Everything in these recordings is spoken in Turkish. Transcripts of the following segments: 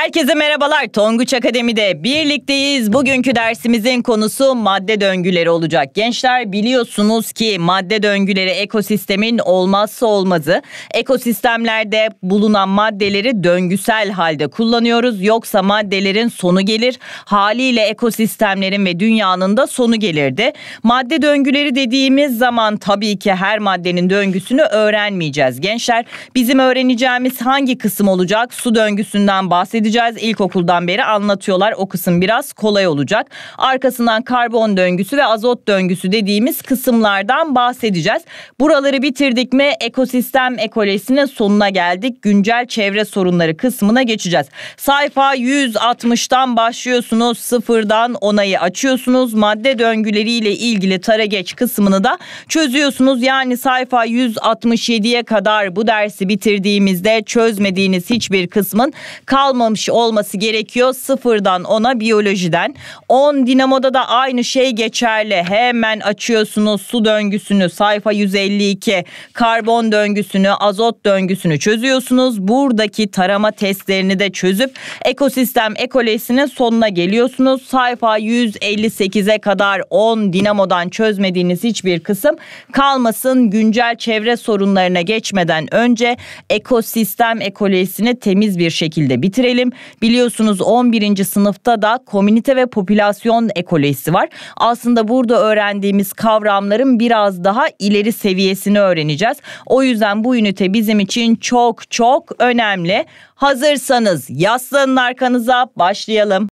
Herkese merhabalar. Tonguç Akademi'de birlikteyiz. Bugünkü dersimizin konusu madde döngüleri olacak. Gençler biliyorsunuz ki madde döngüleri ekosistemin olmazsa olmazı. Ekosistemlerde bulunan maddeleri döngüsel halde kullanıyoruz. Yoksa maddelerin sonu gelir. Haliyle ekosistemlerin ve dünyanın da sonu gelirdi. Madde döngüleri dediğimiz zaman tabii ki her maddenin döngüsünü öğrenmeyeceğiz. Gençler bizim öğreneceğimiz hangi kısım olacak? Su döngüsünden bahsedeceğiz edeceğiz. İlkokuldan beri anlatıyorlar. O kısım biraz kolay olacak. Arkasından karbon döngüsü ve azot döngüsü dediğimiz kısımlardan bahsedeceğiz. Buraları bitirdik mi ekosistem ekolojisinin sonuna geldik. Güncel çevre sorunları kısmına geçeceğiz. Sayfa 160'tan başlıyorsunuz. Sıfırdan onayı açıyorsunuz. Madde döngüleriyle ilgili tara geç kısmını da çözüyorsunuz. Yani sayfa 167'ye kadar bu dersi bitirdiğimizde çözmediğiniz hiçbir kısmın kalmamış almış olması gerekiyor sıfırdan ona biyolojiden. 10 dinamoda da aynı şey geçerli. Hemen açıyorsunuz su döngüsünü sayfa 152 karbon döngüsünü azot döngüsünü çözüyorsunuz. Buradaki tarama testlerini de çözüp ekosistem ekolesinin sonuna geliyorsunuz. Sayfa 158'e kadar 10 dinamodan çözmediğiniz hiçbir kısım kalmasın. Güncel çevre sorunlarına geçmeden önce ekosistem ekolojisini temiz bir şekilde bitirelim bölüm. Biliyorsunuz 11. sınıfta da komünite ve popülasyon ekolojisi var. Aslında burada öğrendiğimiz kavramların biraz daha ileri seviyesini öğreneceğiz. O yüzden bu ünite bizim için çok çok önemli. Hazırsanız yaslanın arkanıza başlayalım.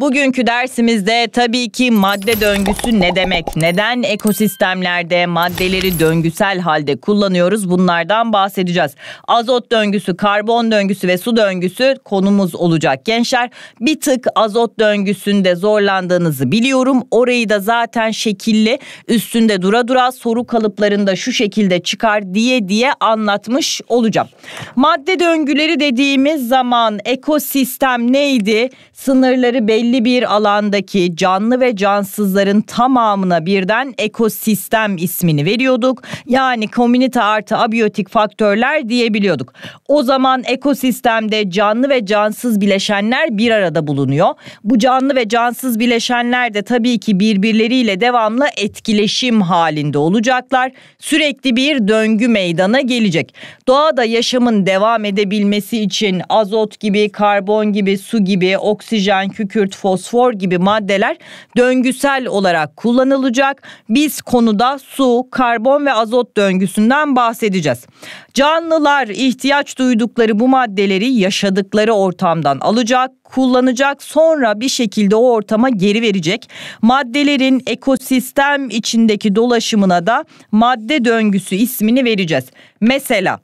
Bugünkü dersimizde tabii ki madde döngüsü ne demek? Neden ekosistemlerde maddeleri döngüsel halde kullanıyoruz? Bunlardan bahsedeceğiz. Azot döngüsü, karbon döngüsü ve su döngüsü konumuz olacak gençler. Bir tık azot döngüsünde zorlandığınızı biliyorum. Orayı da zaten şekilli üstünde dura dura soru kalıplarında şu şekilde çıkar diye diye anlatmış olacağım. Madde döngüleri dediğimiz zaman ekosistem neydi? Sınırları belli belli bir alandaki canlı ve cansızların tamamına birden ekosistem ismini veriyorduk. Yani komünite artı abiyotik faktörler diyebiliyorduk. O zaman ekosistemde canlı ve cansız bileşenler bir arada bulunuyor. Bu canlı ve cansız bileşenler de tabii ki birbirleriyle devamlı etkileşim halinde olacaklar. Sürekli bir döngü meydana gelecek. Doğada yaşamın devam edebilmesi için azot gibi, karbon gibi, su gibi, oksijen, kükürt, fosfor gibi maddeler döngüsel olarak kullanılacak. Biz konuda su, karbon ve azot döngüsünden bahsedeceğiz. Canlılar ihtiyaç duydukları bu maddeleri yaşadıkları ortamdan alacak, kullanacak, sonra bir şekilde o ortama geri verecek. Maddelerin ekosistem içindeki dolaşımına da madde döngüsü ismini vereceğiz. Mesela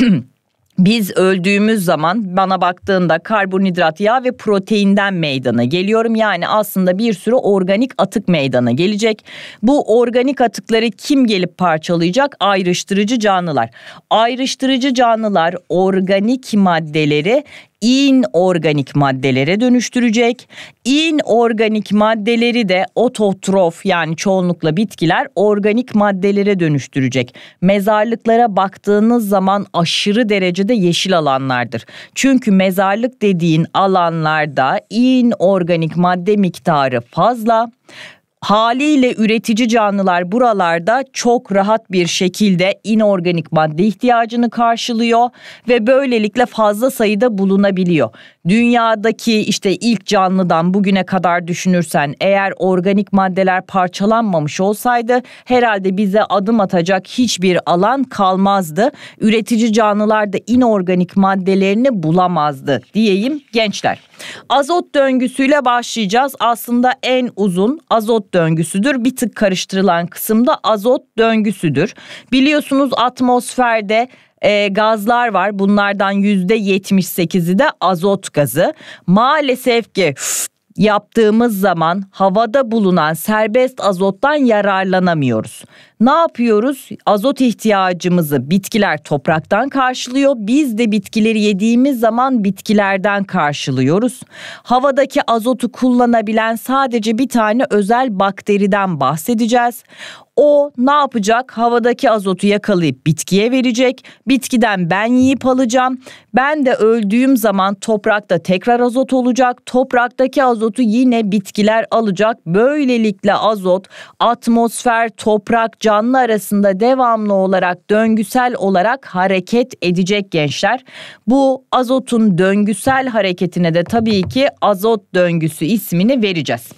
Biz öldüğümüz zaman bana baktığında karbonhidrat, yağ ve proteinden meydana geliyorum. Yani aslında bir sürü organik atık meydana gelecek. Bu organik atıkları kim gelip parçalayacak? Ayrıştırıcı canlılar. Ayrıştırıcı canlılar organik maddeleri inorganik maddelere dönüştürecek. İnorganik maddeleri de ototrof yani çoğunlukla bitkiler organik maddelere dönüştürecek. Mezarlıklara baktığınız zaman aşırı derecede yeşil alanlardır. Çünkü mezarlık dediğin alanlarda inorganik madde miktarı fazla Haliyle üretici canlılar buralarda çok rahat bir şekilde inorganik madde ihtiyacını karşılıyor ve böylelikle fazla sayıda bulunabiliyor. Dünyadaki işte ilk canlıdan bugüne kadar düşünürsen eğer organik maddeler parçalanmamış olsaydı herhalde bize adım atacak hiçbir alan kalmazdı. Üretici canlılar da inorganik maddelerini bulamazdı diyeyim gençler. Azot döngüsüyle başlayacağız. Aslında en uzun azot döngüsüdür. Bir tık karıştırılan kısımda azot döngüsüdür. Biliyorsunuz atmosferde e, gazlar var. Bunlardan yüzde %78'i de azot gazı. Maalesef ki yaptığımız zaman havada bulunan serbest azottan yararlanamıyoruz ne yapıyoruz? Azot ihtiyacımızı bitkiler topraktan karşılıyor. Biz de bitkileri yediğimiz zaman bitkilerden karşılıyoruz. Havadaki azotu kullanabilen sadece bir tane özel bakteriden bahsedeceğiz. O ne yapacak? Havadaki azotu yakalayıp bitkiye verecek. Bitkiden ben yiyip alacağım. Ben de öldüğüm zaman toprakta tekrar azot olacak. Topraktaki azotu yine bitkiler alacak. Böylelikle azot atmosfer, toprak, canlı arasında devamlı olarak döngüsel olarak hareket edecek gençler. Bu azotun döngüsel hareketine de tabii ki azot döngüsü ismini vereceğiz.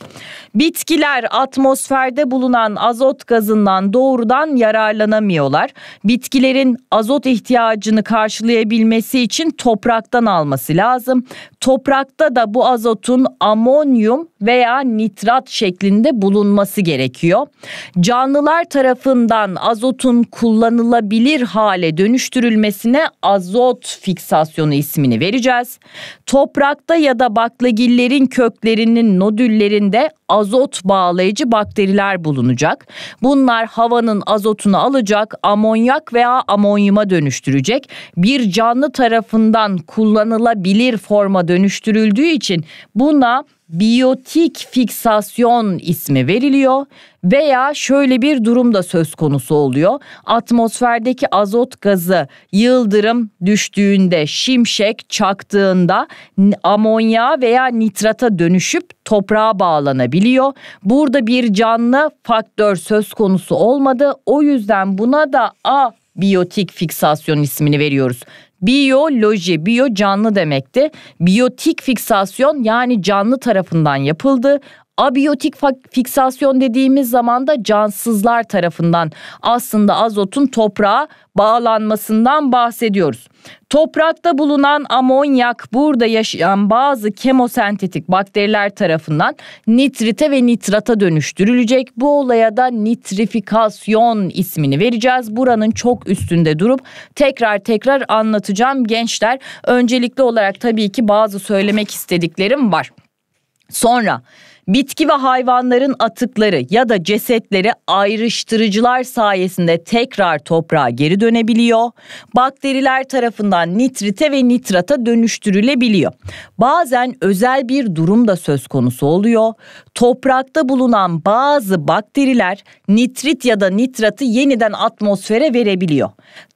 Bitkiler atmosferde bulunan azot gazından doğrudan yararlanamıyorlar. Bitkilerin azot ihtiyacını karşılayabilmesi için topraktan alması lazım. Toprakta da bu azotun amonyum veya nitrat şeklinde bulunması gerekiyor. Canlılar tarafından azotun kullanılabilir hale dönüştürülmesine azot fiksasyonu ismini vereceğiz. Toprakta ya da baklagillerin köklerinin nodüllerinde azot bağlayıcı bakteriler bulunacak. Bunlar havanın azotunu alacak, amonyak veya amonyuma dönüştürecek. Bir canlı tarafından kullanılabilir forma dönüştürüldüğü için buna biyotik fiksasyon ismi veriliyor veya şöyle bir durum da söz konusu oluyor. Atmosferdeki azot gazı yıldırım düştüğünde, şimşek çaktığında amonya veya nitrata dönüşüp toprağa bağlanabiliyor. Burada bir canlı faktör söz konusu olmadı. O yüzden buna da a biyotik fiksasyon ismini veriyoruz. Biyoloji, biyo canlı demekti. Biyotik fiksasyon yani canlı tarafından yapıldı. Abiyotik fiksasyon dediğimiz zaman da cansızlar tarafından aslında azotun toprağa bağlanmasından bahsediyoruz. Toprakta bulunan amonyak burada yaşayan bazı kemosentetik bakteriler tarafından nitrite ve nitrata dönüştürülecek. Bu olaya da nitrifikasyon ismini vereceğiz. Buranın çok üstünde durup tekrar tekrar anlatacağım gençler. Öncelikli olarak tabii ki bazı söylemek istediklerim var. Sonra bitki ve hayvanların atıkları ya da cesetleri ayrıştırıcılar sayesinde tekrar toprağa geri dönebiliyor. Bakteriler tarafından nitrite ve nitrata dönüştürülebiliyor. Bazen özel bir durum da söz konusu oluyor. Toprakta bulunan bazı bakteriler nitrit ya da nitratı yeniden atmosfere verebiliyor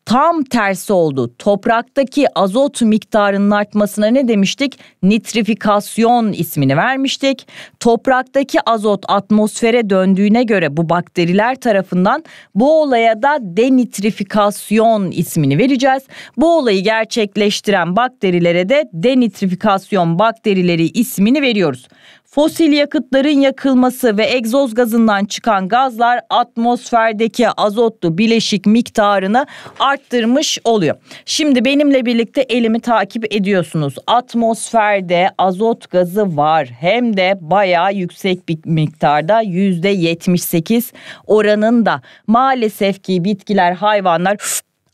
tam tersi oldu. Topraktaki azot miktarının artmasına ne demiştik? Nitrifikasyon ismini vermiştik. Topraktaki azot atmosfere döndüğüne göre bu bakteriler tarafından bu olaya da denitrifikasyon ismini vereceğiz. Bu olayı gerçekleştiren bakterilere de denitrifikasyon bakterileri ismini veriyoruz. Fosil yakıtların yakılması ve egzoz gazından çıkan gazlar atmosferdeki azotlu bileşik miktarını arttırmış oluyor. Şimdi benimle birlikte elimi takip ediyorsunuz. Atmosferde azot gazı var hem de bayağı yüksek bir miktarda %78 oranında. Maalesef ki bitkiler hayvanlar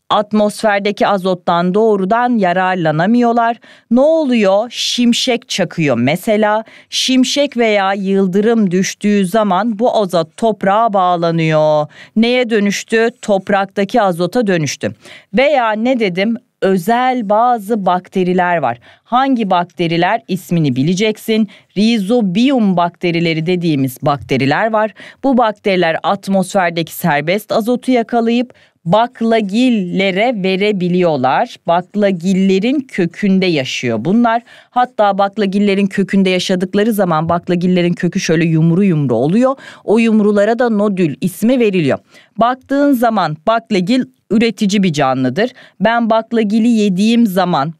Atmosferdeki azottan doğrudan yararlanamıyorlar. Ne oluyor? Şimşek çakıyor mesela. Şimşek veya yıldırım düştüğü zaman bu azot toprağa bağlanıyor. Neye dönüştü? Topraktaki azota dönüştü. Veya ne dedim? özel bazı bakteriler var. Hangi bakteriler ismini bileceksin. Rizobium bakterileri dediğimiz bakteriler var. Bu bakteriler atmosferdeki serbest azotu yakalayıp baklagillere verebiliyorlar. Baklagillerin kökünde yaşıyor bunlar. Hatta baklagillerin kökünde yaşadıkları zaman baklagillerin kökü şöyle yumru yumru oluyor. O yumrulara da nodül ismi veriliyor. Baktığın zaman baklagil üretici bir canlıdır. Ben baklagili yediğim zaman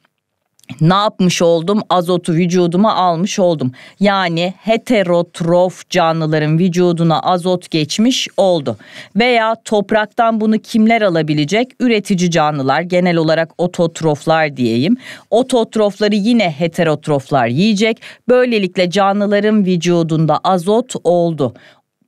ne yapmış oldum? Azotu vücuduma almış oldum. Yani heterotrof canlıların vücuduna azot geçmiş oldu. Veya topraktan bunu kimler alabilecek? Üretici canlılar, genel olarak ototroflar diyeyim. Ototrofları yine heterotroflar yiyecek. Böylelikle canlıların vücudunda azot oldu.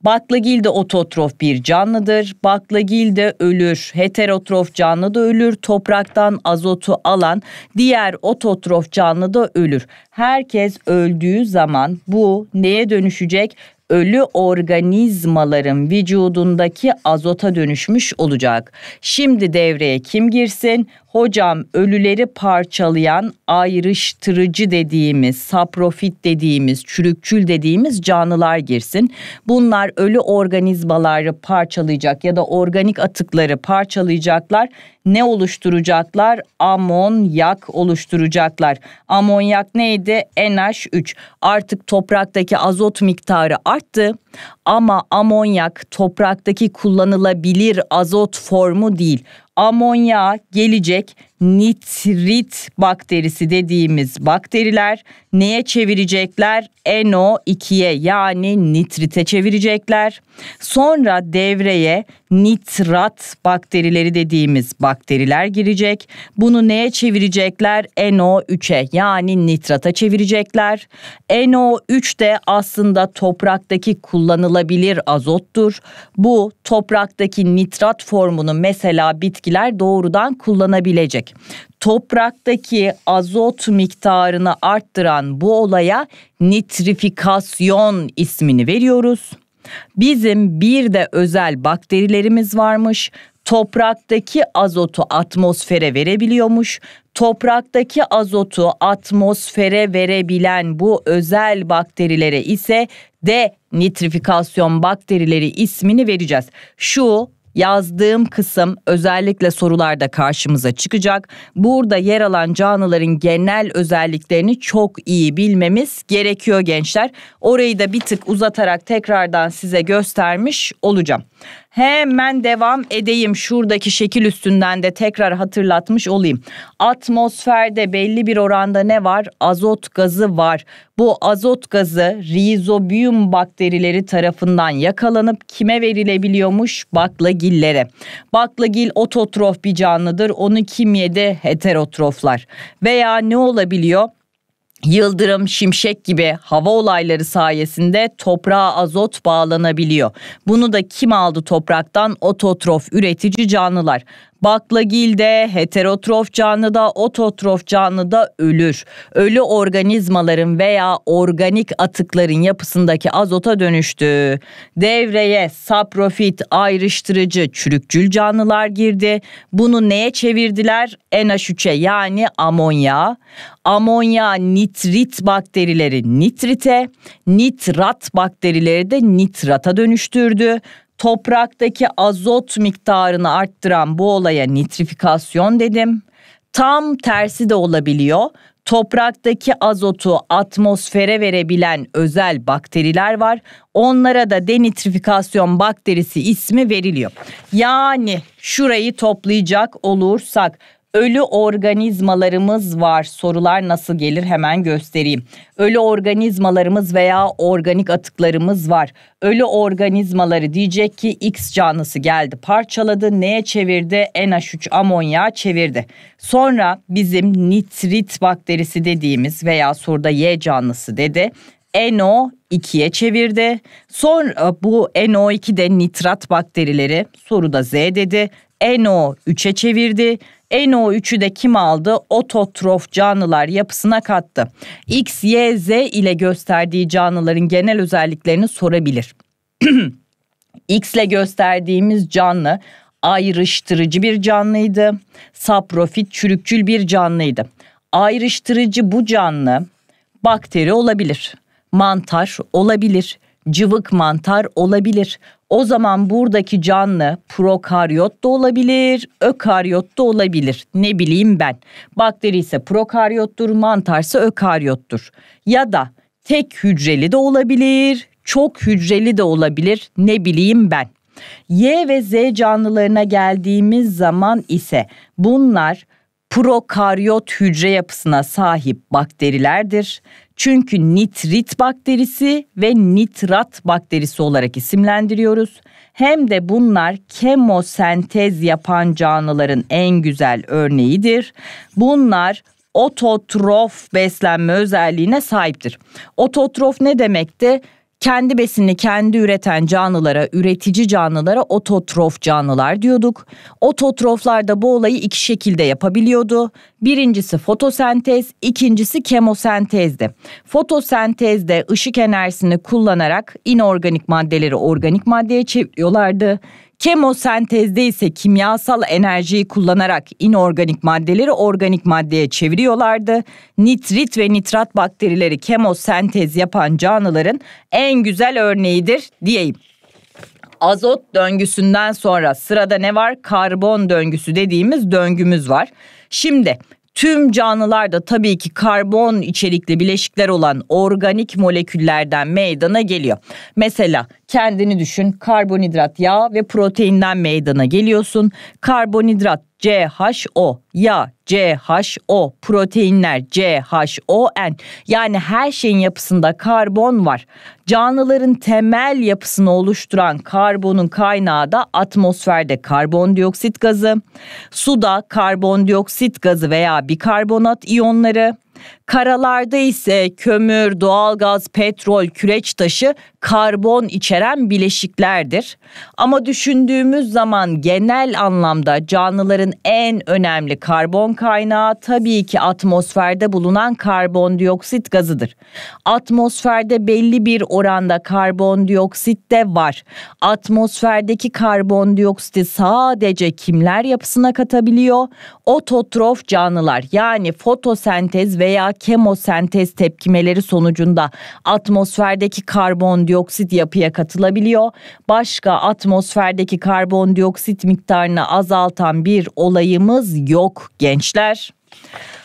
Baklagil de ototrof bir canlıdır. Baklagil de ölür. Heterotrof canlı da ölür. Topraktan azotu alan diğer ototrof canlı da ölür. Herkes öldüğü zaman bu neye dönüşecek? ölü organizmaların vücudundaki azota dönüşmüş olacak. Şimdi devreye kim girsin? hocam ölüleri parçalayan ayrıştırıcı dediğimiz, saprofit dediğimiz, çürükçül dediğimiz canlılar girsin. Bunlar ölü organizmaları parçalayacak ya da organik atıkları parçalayacaklar. Ne oluşturacaklar? Amonyak oluşturacaklar. Amonyak neydi? NH3. Artık topraktaki azot miktarı arttı ama amonyak topraktaki kullanılabilir azot formu değil amonya gelecek nitrit bakterisi dediğimiz bakteriler neye çevirecekler? NO2'ye yani nitrite çevirecekler. Sonra devreye nitrat bakterileri dediğimiz bakteriler girecek. Bunu neye çevirecekler? NO3'e yani nitrata çevirecekler. NO3 de aslında topraktaki kullanılabilir azottur. Bu topraktaki nitrat formunu mesela bitkiler doğrudan kullanabilecek gelecek. Topraktaki azot miktarını arttıran bu olaya nitrifikasyon ismini veriyoruz. Bizim bir de özel bakterilerimiz varmış. Topraktaki azotu atmosfere verebiliyormuş. Topraktaki azotu atmosfere verebilen bu özel bakterilere ise de nitrifikasyon bakterileri ismini vereceğiz. Şu Yazdığım kısım özellikle sorularda karşımıza çıkacak. Burada yer alan canlıların genel özelliklerini çok iyi bilmemiz gerekiyor gençler. Orayı da bir tık uzatarak tekrardan size göstermiş olacağım. Hemen devam edeyim. Şuradaki şekil üstünden de tekrar hatırlatmış olayım. Atmosferde belli bir oranda ne var? Azot gazı var. Bu azot gazı rizobium bakterileri tarafından yakalanıp kime verilebiliyormuş? Baklagillere. Baklagil ototrof bir canlıdır. Onu kimyede heterotroflar. Veya ne olabiliyor? yıldırım, şimşek gibi hava olayları sayesinde toprağa azot bağlanabiliyor. Bunu da kim aldı topraktan? Ototrof üretici canlılar. Baklagilde heterotrof canlıda, ototrof canlıda ölür. Ölü organizmaların veya organik atıkların yapısındaki azota dönüştü. Devreye saprofit, ayrıştırıcı, çürükçül canlılar girdi. Bunu neye çevirdiler? NH3'e yani amonya. Amonya nitrit bakterileri nitrite, nitrat bakterileri de nitrata dönüştürdü. Topraktaki azot miktarını arttıran bu olaya nitrifikasyon dedim. Tam tersi de olabiliyor. Topraktaki azotu atmosfere verebilen özel bakteriler var. Onlara da denitrifikasyon bakterisi ismi veriliyor. Yani şurayı toplayacak olursak Ölü organizmalarımız var. Sorular nasıl gelir hemen göstereyim. Ölü organizmalarımız veya organik atıklarımız var. Ölü organizmaları diyecek ki X canlısı geldi parçaladı neye çevirdi? NH3 amonya çevirdi. Sonra bizim nitrit bakterisi dediğimiz veya soruda Y canlısı dedi. NO 2'ye çevirdi. Sonra bu NO2'de nitrat bakterileri soruda Z dedi. NO 3'e çevirdi. NO3'ü de kim aldı? Ototrof canlılar yapısına kattı. X, Y, Z ile gösterdiği canlıların genel özelliklerini sorabilir. X ile gösterdiğimiz canlı ayrıştırıcı bir canlıydı. Saprofit çürükçül bir canlıydı. Ayrıştırıcı bu canlı bakteri olabilir, mantar olabilir, cıvık mantar olabilir. O zaman buradaki canlı prokaryot da olabilir, ökaryot da olabilir. Ne bileyim ben. Bakteri ise prokaryottur, mantar ise ökaryottur. Ya da tek hücreli de olabilir, çok hücreli de olabilir. Ne bileyim ben. Y ve Z canlılarına geldiğimiz zaman ise bunlar prokaryot hücre yapısına sahip bakterilerdir çünkü nitrit bakterisi ve nitrat bakterisi olarak isimlendiriyoruz. Hem de bunlar kemosentez yapan canlıların en güzel örneğidir. Bunlar ototrof beslenme özelliğine sahiptir. Ototrof ne demekti? kendi besini kendi üreten canlılara, üretici canlılara ototrof canlılar diyorduk. Ototroflar da bu olayı iki şekilde yapabiliyordu. Birincisi fotosentez, ikincisi kemosentezdi. Fotosentezde ışık enerjisini kullanarak inorganik maddeleri organik maddeye çeviriyorlardı. Kemosentezde ise kimyasal enerjiyi kullanarak inorganik maddeleri organik maddeye çeviriyorlardı. Nitrit ve nitrat bakterileri kemosentez yapan canlıların en güzel örneğidir diyeyim. Azot döngüsünden sonra sırada ne var? Karbon döngüsü dediğimiz döngümüz var. Şimdi Tüm canlılarda tabii ki karbon içerikli bileşikler olan organik moleküllerden meydana geliyor. Mesela kendini düşün. Karbonhidrat, yağ ve proteinden meydana geliyorsun. Karbonhidrat CHO, yağ CHO, proteinler CHON. Yani her şeyin yapısında karbon var. Canlıların temel yapısını oluşturan karbonun kaynağı da atmosferde karbondioksit gazı, suda karbondioksit gazı veya bikarbonat iyonları, Karalarda ise kömür, doğalgaz, petrol, küreç taşı karbon içeren bileşiklerdir. Ama düşündüğümüz zaman genel anlamda canlıların en önemli karbon kaynağı tabii ki atmosferde bulunan karbondioksit gazıdır. Atmosferde belli bir oranda karbondioksit de var. Atmosferdeki karbondioksiti sadece kimler yapısına katabiliyor? Ototrof canlılar yani fotosentez veya kemosentez tepkimeleri sonucunda atmosferdeki karbondioksit yapıya katılabiliyor. Başka atmosferdeki karbondioksit miktarını azaltan bir olayımız yok gençler.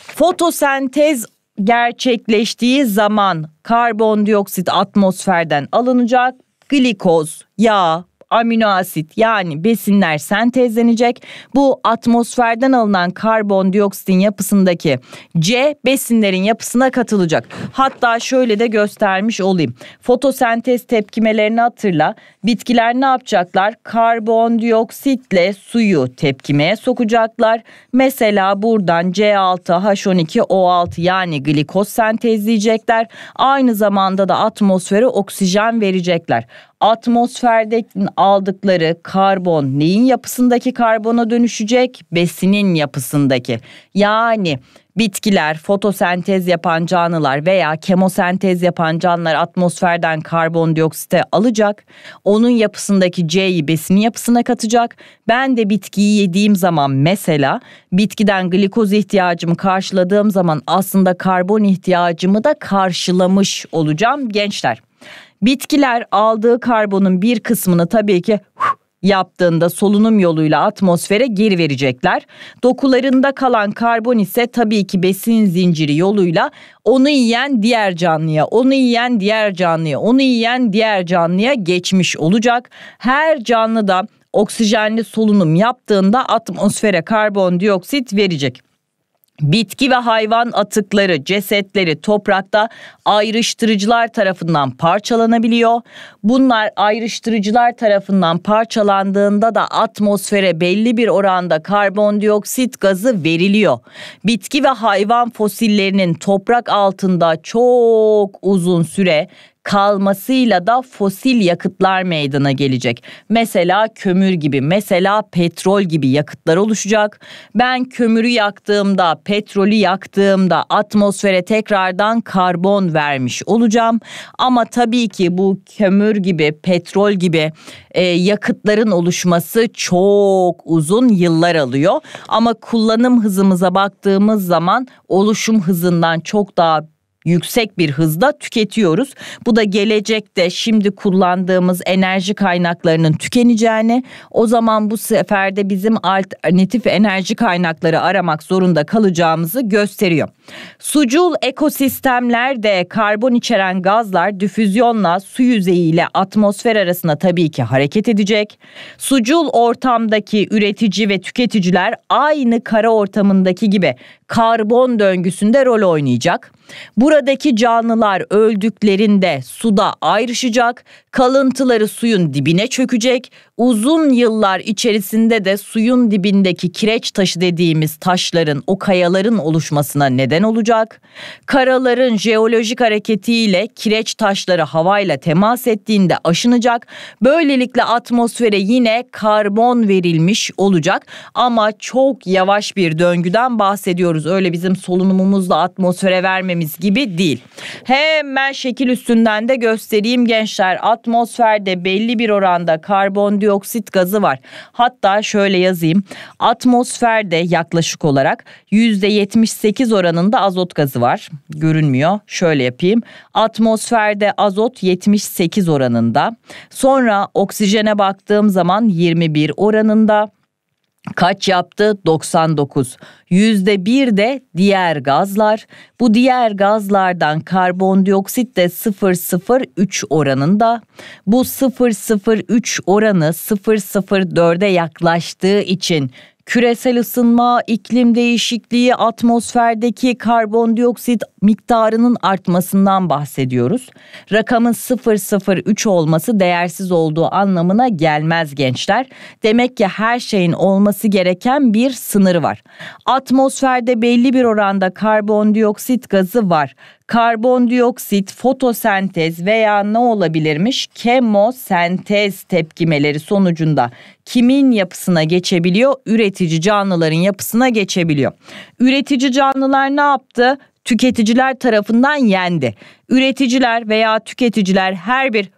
Fotosentez gerçekleştiği zaman karbondioksit atmosferden alınacak. Glikoz, yağ, amino asit yani besinler sentezlenecek. Bu atmosferden alınan karbondioksitin yapısındaki C besinlerin yapısına katılacak. Hatta şöyle de göstermiş olayım. Fotosentez tepkimelerini hatırla. Bitkiler ne yapacaklar? Karbondioksitle suyu tepkimeye sokacaklar. Mesela buradan C6H12O6 yani glikoz sentezleyecekler. Aynı zamanda da atmosfere oksijen verecekler atmosferde aldıkları karbon neyin yapısındaki karbona dönüşecek? Besinin yapısındaki. Yani bitkiler, fotosentez yapan canlılar veya kemosentez yapan canlılar atmosferden karbondioksite alacak. Onun yapısındaki C'yi besinin yapısına katacak. Ben de bitkiyi yediğim zaman mesela bitkiden glikoz ihtiyacımı karşıladığım zaman aslında karbon ihtiyacımı da karşılamış olacağım gençler. Bitkiler aldığı karbonun bir kısmını tabii ki yaptığında solunum yoluyla atmosfere geri verecekler. Dokularında kalan karbon ise tabii ki besin zinciri yoluyla onu yiyen diğer canlıya, onu yiyen diğer canlıya, onu yiyen diğer canlıya geçmiş olacak. Her canlı da oksijenli solunum yaptığında atmosfere karbondioksit verecek. Bitki ve hayvan atıkları, cesetleri toprakta ayrıştırıcılar tarafından parçalanabiliyor. Bunlar ayrıştırıcılar tarafından parçalandığında da atmosfere belli bir oranda karbondioksit gazı veriliyor. Bitki ve hayvan fosillerinin toprak altında çok uzun süre kalmasıyla da fosil yakıtlar meydana gelecek. Mesela kömür gibi, mesela petrol gibi yakıtlar oluşacak. Ben kömürü yaktığımda, petrolü yaktığımda atmosfere tekrardan karbon vermiş olacağım. Ama tabii ki bu kömür gibi, petrol gibi e, yakıtların oluşması çok uzun yıllar alıyor. Ama kullanım hızımıza baktığımız zaman oluşum hızından çok daha yüksek bir hızda tüketiyoruz. Bu da gelecekte şimdi kullandığımız enerji kaynaklarının tükeneceğini, o zaman bu seferde bizim alternatif enerji kaynakları aramak zorunda kalacağımızı gösteriyor. Sucul ekosistemlerde karbon içeren gazlar difüzyonla su yüzeyiyle atmosfer arasında tabii ki hareket edecek. Sucul ortamdaki üretici ve tüketiciler aynı kara ortamındaki gibi karbon döngüsünde rol oynayacak. Buradaki canlılar öldüklerinde suda ayrışacak, kalıntıları suyun dibine çökecek, uzun yıllar içerisinde de suyun dibindeki kireç taşı dediğimiz taşların o kayaların oluşmasına neden neden olacak? Karaların jeolojik hareketiyle kireç taşları havayla temas ettiğinde aşınacak. Böylelikle atmosfere yine karbon verilmiş olacak ama çok yavaş bir döngüden bahsediyoruz. Öyle bizim solunumumuzla atmosfere vermemiz gibi değil. Hemen şekil üstünden de göstereyim gençler. Atmosferde belli bir oranda karbondioksit gazı var. Hatta şöyle yazayım. Atmosferde yaklaşık olarak %78 oranında yanında azot gazı var. Görünmüyor. Şöyle yapayım. Atmosferde azot 78 oranında. Sonra oksijene baktığım zaman 21 oranında. Kaç yaptı? 99. Yüzde bir de diğer gazlar. Bu diğer gazlardan karbondioksit de 0,03 oranında. Bu 0,03 oranı 0,04'e yaklaştığı için küresel ısınma, iklim değişikliği, atmosferdeki karbondioksit miktarının artmasından bahsediyoruz. Rakamın 003 olması değersiz olduğu anlamına gelmez gençler. Demek ki her şeyin olması gereken bir sınırı var. Atmosferde belli bir oranda karbondioksit gazı var karbondioksit, fotosentez veya ne olabilirmiş? Kemosentez tepkimeleri sonucunda kimin yapısına geçebiliyor? Üretici canlıların yapısına geçebiliyor. Üretici canlılar ne yaptı? Tüketiciler tarafından yendi. Üreticiler veya tüketiciler her bir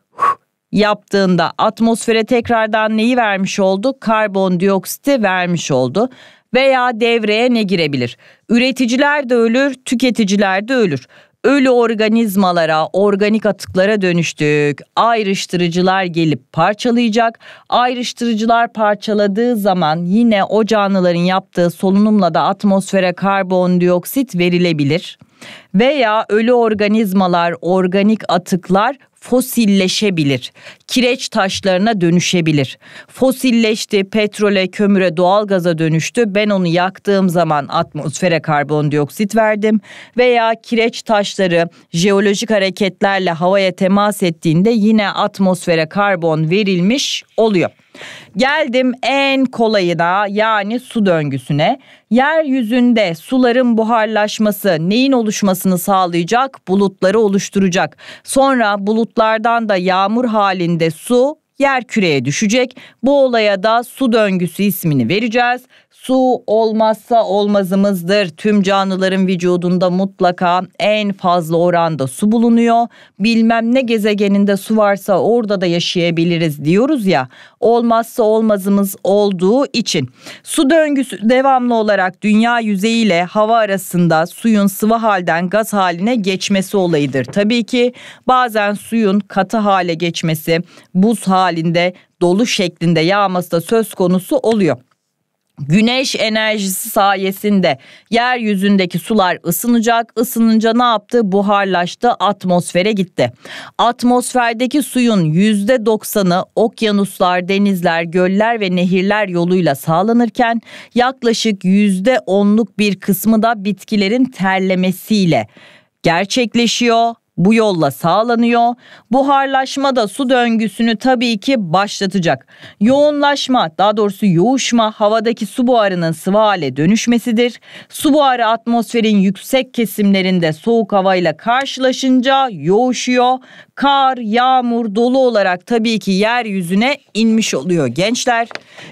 yaptığında atmosfere tekrardan neyi vermiş oldu? Karbondioksiti vermiş oldu veya devreye ne girebilir? Üreticiler de ölür, tüketiciler de ölür ölü organizmalara, organik atıklara dönüştük. Ayrıştırıcılar gelip parçalayacak. Ayrıştırıcılar parçaladığı zaman yine o canlıların yaptığı solunumla da atmosfere karbondioksit verilebilir. Veya ölü organizmalar, organik atıklar fosilleşebilir kireç taşlarına dönüşebilir. Fosilleşti, petrole, kömüre, doğalgaza dönüştü. Ben onu yaktığım zaman atmosfere karbondioksit verdim veya kireç taşları jeolojik hareketlerle havaya temas ettiğinde yine atmosfere karbon verilmiş oluyor. Geldim en kolayına yani su döngüsüne. Yeryüzünde suların buharlaşması neyin oluşmasını sağlayacak? Bulutları oluşturacak. Sonra bulutlardan da yağmur halinde de su yer küreye düşecek. Bu olaya da su döngüsü ismini vereceğiz. Su olmazsa olmazımızdır. Tüm canlıların vücudunda mutlaka en fazla oranda su bulunuyor. Bilmem ne gezegeninde su varsa orada da yaşayabiliriz diyoruz ya. Olmazsa olmazımız olduğu için su döngüsü devamlı olarak dünya yüzeyiyle hava arasında suyun sıvı halden gaz haline geçmesi olayıdır. Tabii ki bazen suyun katı hale geçmesi, buz hale halinde dolu şeklinde yağması da söz konusu oluyor. Güneş enerjisi sayesinde yeryüzündeki sular ısınacak. Isınınca ne yaptı? Buharlaştı, atmosfere gitti. Atmosferdeki suyun %90'ı okyanuslar, denizler, göller ve nehirler yoluyla sağlanırken yaklaşık %10'luk bir kısmı da bitkilerin terlemesiyle gerçekleşiyor bu yolla sağlanıyor. Buharlaşma da su döngüsünü tabii ki başlatacak. Yoğunlaşma daha doğrusu yoğuşma havadaki su buharının sıvı hale dönüşmesidir. Su buharı atmosferin yüksek kesimlerinde soğuk havayla karşılaşınca yoğuşuyor. Kar, yağmur, dolu olarak tabii ki yeryüzüne inmiş oluyor gençler.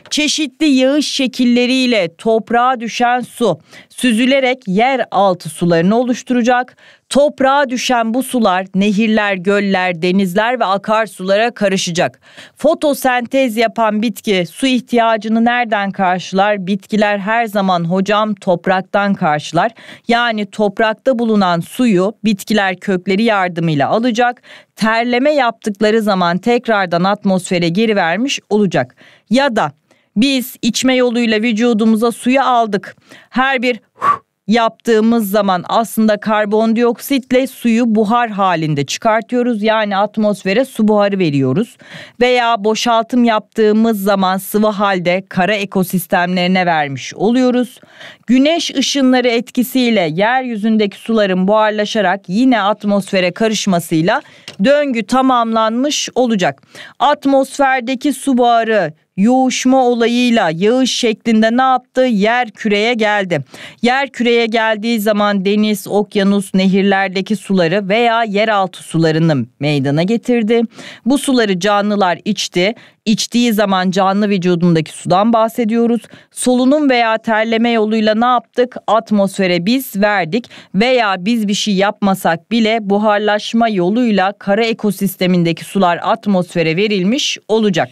Çeşitli yağış şekilleriyle toprağa düşen su süzülerek yer altı sularını oluşturacak. Toprağa düşen bu sular nehirler, göller, denizler ve akarsulara karışacak. Fotosentez yapan bitki su ihtiyacını nereden karşılar? Bitkiler her zaman hocam topraktan karşılar. Yani toprakta bulunan suyu bitkiler kökleri yardımıyla alacak. Terleme yaptıkları zaman tekrardan atmosfere geri vermiş olacak. Ya da biz içme yoluyla vücudumuza suyu aldık. Her bir huh yaptığımız zaman aslında karbondioksitle suyu buhar halinde çıkartıyoruz. Yani atmosfere su buharı veriyoruz. Veya boşaltım yaptığımız zaman sıvı halde kara ekosistemlerine vermiş oluyoruz. Güneş ışınları etkisiyle yeryüzündeki suların buharlaşarak yine atmosfere karışmasıyla döngü tamamlanmış olacak. Atmosferdeki su buharı yoğuşma olayıyla yağış şeklinde ne yaptı? Yer küreye geldi. Yer küreye geldiği zaman deniz, okyanus, nehirlerdeki suları veya yeraltı sularını meydana getirdi. Bu suları canlılar içti. İçtiği zaman canlı vücudundaki sudan bahsediyoruz. Solunum veya terleme yoluyla ne yaptık? Atmosfere biz verdik veya biz bir şey yapmasak bile buharlaşma yoluyla kara ekosistemindeki sular atmosfere verilmiş olacak.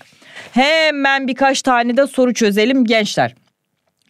Hemen birkaç tane de soru çözelim gençler.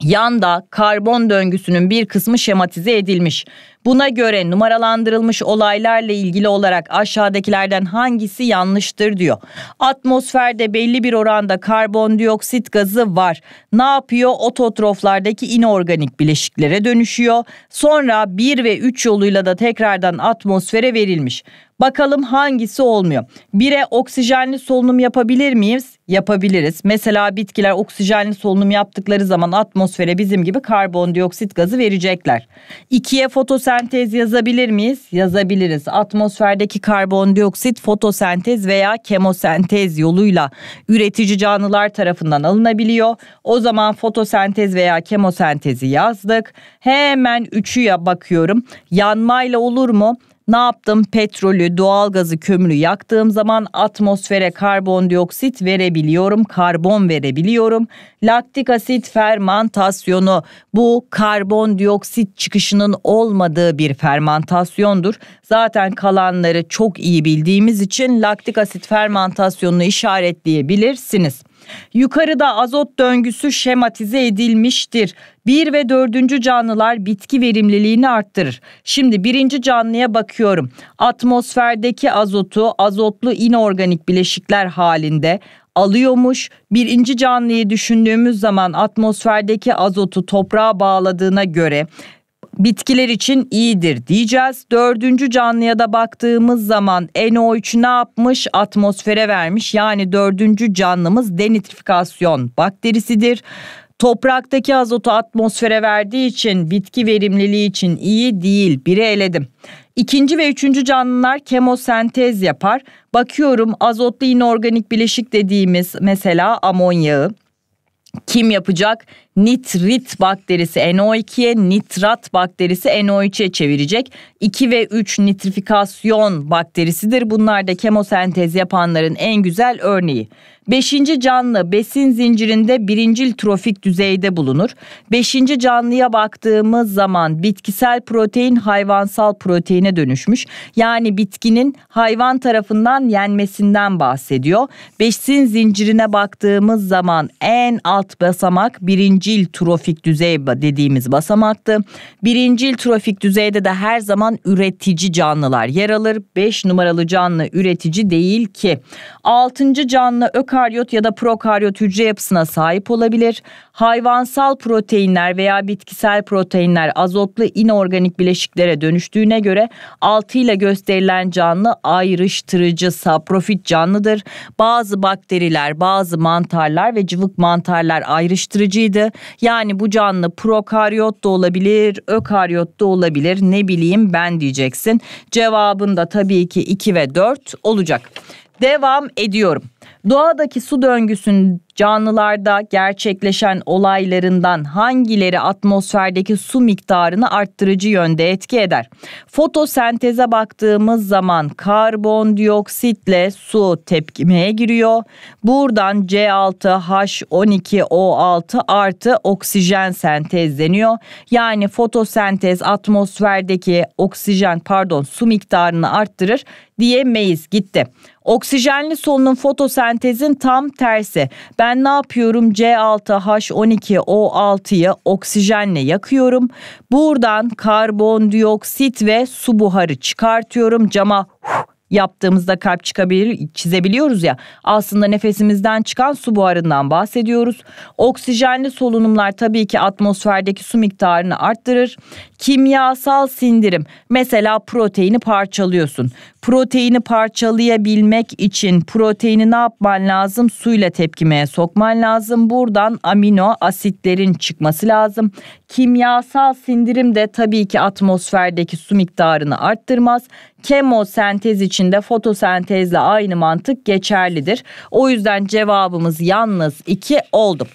Yanda karbon döngüsünün bir kısmı şematize edilmiş. Buna göre numaralandırılmış olaylarla ilgili olarak aşağıdakilerden hangisi yanlıştır diyor. Atmosferde belli bir oranda karbondioksit gazı var. Ne yapıyor? Ototroflardaki inorganik bileşiklere dönüşüyor. Sonra 1 ve 3 yoluyla da tekrardan atmosfere verilmiş. Bakalım hangisi olmuyor. Bire oksijenli solunum yapabilir miyiz? Yapabiliriz. Mesela bitkiler oksijenli solunum yaptıkları zaman atmosfere bizim gibi karbondioksit gazı verecekler. İkiye fotosentez fotosentez yazabilir miyiz? Yazabiliriz. Atmosferdeki karbondioksit fotosentez veya kemosentez yoluyla üretici canlılar tarafından alınabiliyor. O zaman fotosentez veya kemosentezi yazdık. Hemen üçüye bakıyorum. Yanmayla olur mu? Ne yaptım? Petrolü, doğalgazı, kömürü yaktığım zaman atmosfere karbondioksit verebiliyorum, karbon verebiliyorum. Laktik asit fermantasyonu bu karbondioksit çıkışının olmadığı bir fermantasyondur. Zaten kalanları çok iyi bildiğimiz için laktik asit fermantasyonunu işaretleyebilirsiniz. Yukarıda azot döngüsü şematize edilmiştir. 1 ve 4. canlılar bitki verimliliğini arttırır. Şimdi 1. canlıya bakıyorum. Atmosferdeki azotu azotlu inorganik bileşikler halinde alıyormuş. Birinci canlıyı düşündüğümüz zaman atmosferdeki azotu toprağa bağladığına göre bitkiler için iyidir diyeceğiz. Dördüncü canlıya da baktığımız zaman NO3 ne yapmış? Atmosfere vermiş. Yani dördüncü canlımız denitrifikasyon bakterisidir. Topraktaki azotu atmosfere verdiği için bitki verimliliği için iyi değil. Biri eledim. İkinci ve üçüncü canlılar kemosentez yapar. Bakıyorum azotlu inorganik bileşik dediğimiz mesela amonyağı kim yapacak? nitrit bakterisi NO2'ye, nitrat bakterisi NO3'e çevirecek. 2 ve 3 nitrifikasyon bakterisidir. Bunlar da kemosentez yapanların en güzel örneği. Beşinci canlı besin zincirinde birincil trofik düzeyde bulunur. Beşinci canlıya baktığımız zaman bitkisel protein hayvansal proteine dönüşmüş. Yani bitkinin hayvan tarafından yenmesinden bahsediyor. Besin zincirine baktığımız zaman en alt basamak birinci birincil trofik düzey dediğimiz basamaktı. Birincil trofik düzeyde de her zaman üretici canlılar yer alır. 5 numaralı canlı üretici değil ki. 6. canlı ökaryot ya da prokaryot hücre yapısına sahip olabilir hayvansal proteinler veya bitkisel proteinler azotlu inorganik bileşiklere dönüştüğüne göre 6 ile gösterilen canlı ayrıştırıcı saprofit canlıdır. Bazı bakteriler, bazı mantarlar ve cıvık mantarlar ayrıştırıcıydı. Yani bu canlı prokaryot da olabilir, ökaryot da olabilir. Ne bileyim ben diyeceksin. Cevabında tabii ki 2 ve 4 olacak. Devam ediyorum. Doğadaki su döngüsünün canlılarda gerçekleşen olaylarından hangileri atmosferdeki su miktarını arttırıcı yönde etki eder? Fotosenteze baktığımız zaman karbondioksitle su tepkimeye giriyor. Buradan C6H12O6 artı oksijen sentezleniyor. Yani fotosentez atmosferdeki oksijen pardon su miktarını arttırır diyemeyiz gitti. Oksijenli solunum fotosentezin tam tersi. Ben ne yapıyorum? C6H12O6'yı oksijenle yakıyorum. Buradan karbondioksit ve su buharı çıkartıyorum. Cama huh, yaptığımızda kalp çıkabilir, çizebiliyoruz ya. Aslında nefesimizden çıkan su buharından bahsediyoruz. Oksijenli solunumlar tabii ki atmosferdeki su miktarını arttırır. Kimyasal sindirim mesela proteini parçalıyorsun. Proteini parçalayabilmek için proteini ne yapman lazım? Suyla tepkimeye sokman lazım. Buradan amino asitlerin çıkması lazım. Kimyasal sindirim de tabii ki atmosferdeki su miktarını arttırmaz kemosentez içinde fotosentezle aynı mantık geçerlidir. O yüzden cevabımız yalnız 2 oldu.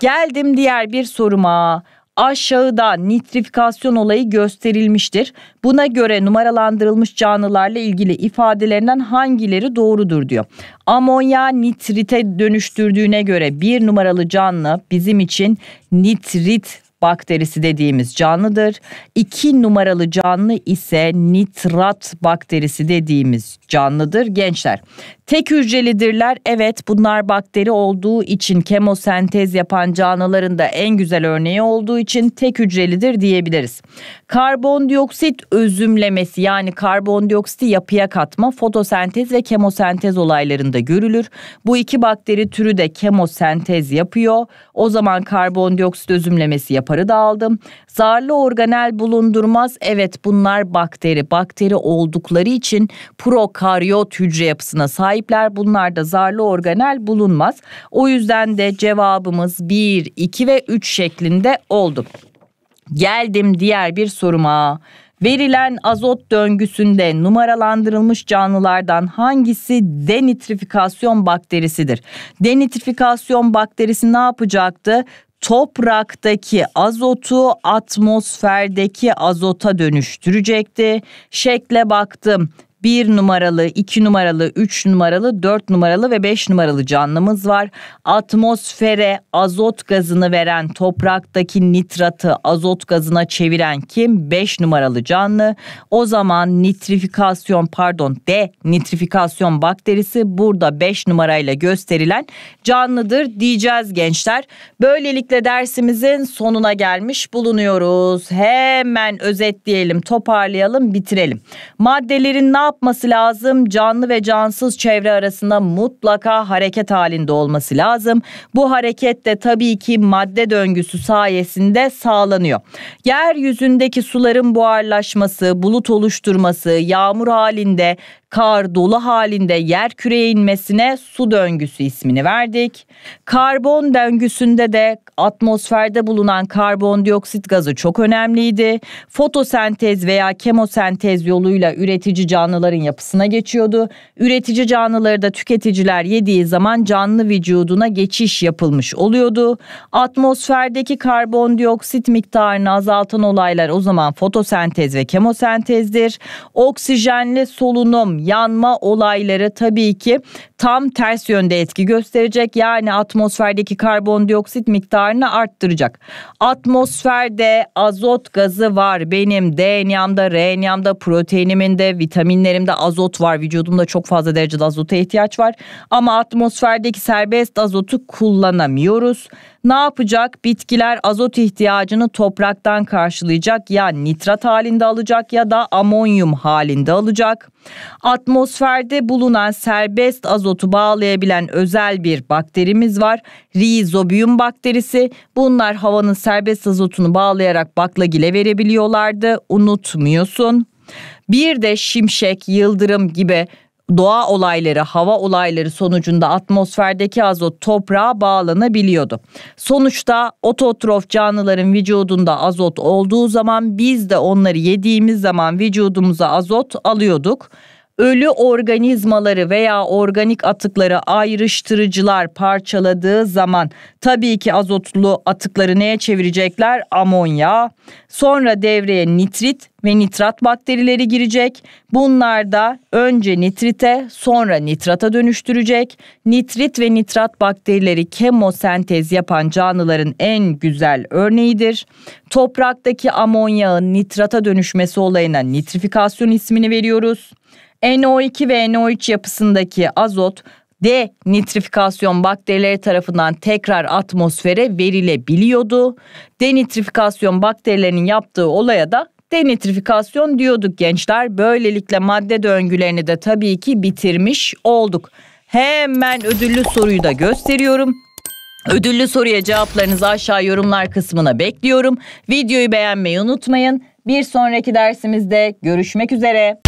Geldim diğer bir soruma. Aşağıda nitrifikasyon olayı gösterilmiştir. Buna göre numaralandırılmış canlılarla ilgili ifadelerinden hangileri doğrudur diyor. Amonya nitrite dönüştürdüğüne göre bir numaralı canlı bizim için nitrit bakterisi dediğimiz canlıdır. İki numaralı canlı ise nitrat bakterisi dediğimiz canlıdır. Gençler tek hücrelidirler. Evet bunlar bakteri olduğu için kemosentez yapan canlıların da en güzel örneği olduğu için tek hücrelidir diyebiliriz. Karbondioksit özümlemesi yani karbondioksiti yapıya katma fotosentez ve kemosentez olaylarında görülür. Bu iki bakteri türü de kemosentez yapıyor. O zaman karbondioksit özümlemesi yapar raparı da aldım. Zarlı organel bulundurmaz. Evet bunlar bakteri. Bakteri oldukları için prokaryot hücre yapısına sahipler. Bunlarda zarlı organel bulunmaz. O yüzden de cevabımız 1, 2 ve 3 şeklinde oldu. Geldim diğer bir soruma. Verilen azot döngüsünde numaralandırılmış canlılardan hangisi denitrifikasyon bakterisidir? Denitrifikasyon bakterisi ne yapacaktı? topraktaki azotu atmosferdeki azota dönüştürecekti. Şekle baktım bir numaralı, iki numaralı, üç numaralı, dört numaralı ve beş numaralı canlımız var. Atmosfere azot gazını veren topraktaki nitratı azot gazına çeviren kim? Beş numaralı canlı. O zaman nitrifikasyon pardon de nitrifikasyon bakterisi burada beş numarayla gösterilen canlıdır diyeceğiz gençler. Böylelikle dersimizin sonuna gelmiş bulunuyoruz. Hemen özetleyelim, toparlayalım, bitirelim. Maddelerin ne yapması lazım? Canlı ve cansız çevre arasında mutlaka hareket halinde olması lazım. Bu hareket de tabii ki madde döngüsü sayesinde sağlanıyor. Yeryüzündeki suların buharlaşması, bulut oluşturması, yağmur halinde, kar dolu halinde yer küreye inmesine su döngüsü ismini verdik. Karbon döngüsünde de atmosferde bulunan karbondioksit gazı çok önemliydi. Fotosentez veya kemosentez yoluyla üretici canlı canlıların yapısına geçiyordu. Üretici canlıları da tüketiciler yediği zaman canlı vücuduna geçiş yapılmış oluyordu. Atmosferdeki karbondioksit miktarını azaltan olaylar o zaman fotosentez ve kemosentezdir. Oksijenli solunum, yanma olayları tabii ki tam ters yönde etki gösterecek. Yani atmosferdeki karbondioksit miktarını arttıracak. Atmosferde azot gazı var. Benim DNA'mda, RNA'mda, proteiniminde, vitaminleri ciğerimde azot var, vücudumda çok fazla derecede azota ihtiyaç var. Ama atmosferdeki serbest azotu kullanamıyoruz. Ne yapacak? Bitkiler azot ihtiyacını topraktan karşılayacak ya nitrat halinde alacak ya da amonyum halinde alacak. Atmosferde bulunan serbest azotu bağlayabilen özel bir bakterimiz var. Rizobium bakterisi. Bunlar havanın serbest azotunu bağlayarak baklagile verebiliyorlardı. Unutmuyorsun. Bir de şimşek, yıldırım gibi doğa olayları, hava olayları sonucunda atmosferdeki azot toprağa bağlanabiliyordu. Sonuçta ototrof canlıların vücudunda azot olduğu zaman biz de onları yediğimiz zaman vücudumuza azot alıyorduk ölü organizmaları veya organik atıkları ayrıştırıcılar parçaladığı zaman tabii ki azotlu atıkları neye çevirecekler? Amonya. Sonra devreye nitrit ve nitrat bakterileri girecek. Bunlar da önce nitrite sonra nitrata dönüştürecek. Nitrit ve nitrat bakterileri kemosentez yapan canlıların en güzel örneğidir. Topraktaki amonyağın nitrata dönüşmesi olayına nitrifikasyon ismini veriyoruz. NO2 ve NO3 yapısındaki azot denitrifikasyon bakterileri tarafından tekrar atmosfere verilebiliyordu. Denitrifikasyon bakterilerinin yaptığı olaya da denitrifikasyon diyorduk gençler. Böylelikle madde döngülerini de tabii ki bitirmiş olduk. Hemen ödüllü soruyu da gösteriyorum. Ödüllü soruya cevaplarınızı aşağı yorumlar kısmına bekliyorum. Videoyu beğenmeyi unutmayın. Bir sonraki dersimizde görüşmek üzere.